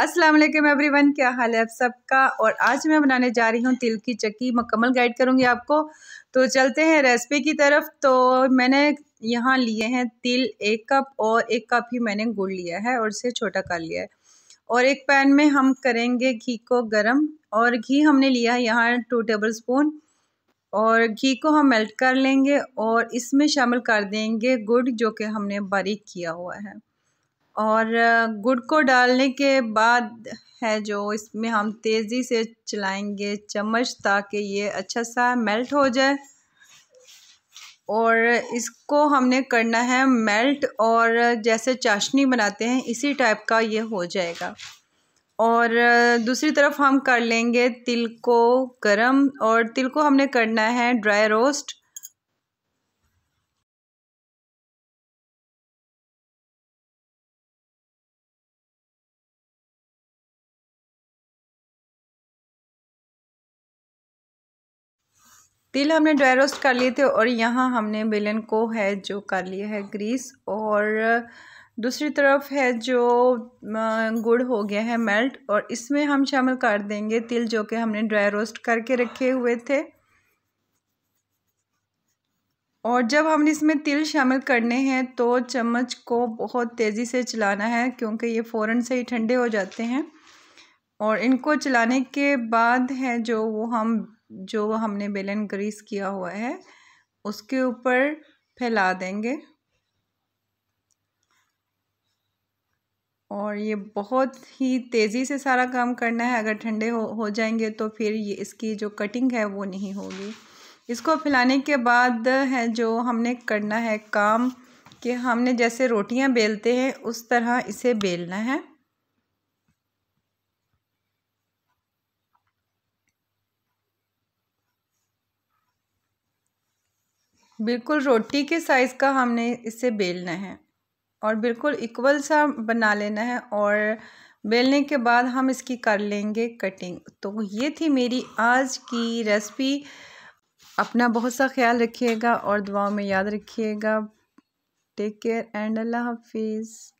अस्सलाम वालेकुम एवरीवन क्या हाल है आप सबका और आज मैं बनाने जा रही हूँ तिल की चक्की मुकम्मल गाइड करूँगी आपको तो चलते हैं रेसिपी की तरफ तो मैंने यहाँ लिए हैं तिल एक कप और एक कप ही मैंने गुड़ लिया है और इसे छोटा कर लिया है और एक पैन में हम करेंगे घी को गरम और घी हमने लिया है यहाँ टू टेबल स्पून और घी को हम मेल्ट कर लेंगे और इसमें शामिल कर देंगे गुड़ जो कि हमने बारीक किया हुआ है और गुड़ को डालने के बाद है जो इसमें हम तेज़ी से चलाएंगे चम्मच ताकि ये अच्छा सा मेल्ट हो जाए और इसको हमने करना है मेल्ट और जैसे चाशनी बनाते हैं इसी टाइप का ये हो जाएगा और दूसरी तरफ हम कर लेंगे तिल को गरम और तिल को हमने करना है ड्राई रोस्ट तिल हमने ड्राई रोस्ट कर लिए थे और यहाँ हमने बेलन को है जो कर लिया है ग्रीस और दूसरी तरफ है जो गुड़ हो गया है मेल्ट और इसमें हम शामिल कर देंगे तिल जो कि हमने ड्राई रोस्ट करके रखे हुए थे और जब हम इसमें तिल शामिल करने हैं तो चम्मच को बहुत तेज़ी से चलाना है क्योंकि ये फ़ौरन से ही ठंडे हो जाते हैं और इनको चलाने के बाद है जो वो हम जो हमने बेलन ग्रीस किया हुआ है उसके ऊपर फैला देंगे और ये बहुत ही तेज़ी से सारा काम करना है अगर ठंडे हो हो जाएंगे तो फिर ये इसकी जो कटिंग है वो नहीं होगी इसको फैलाने के बाद है जो हमने करना है काम कि हमने जैसे रोटियां बेलते हैं उस तरह इसे बेलना है बिल्कुल रोटी के साइज़ का हमने इसे बेलना है और बिल्कुल इक्वल सा बना लेना है और बेलने के बाद हम इसकी कर लेंगे कटिंग तो ये थी मेरी आज की रेसिपी अपना बहुत सा ख्याल रखिएगा और दुआओं में याद रखिएगा टेक केयर एंड अल्लाह हाफिज़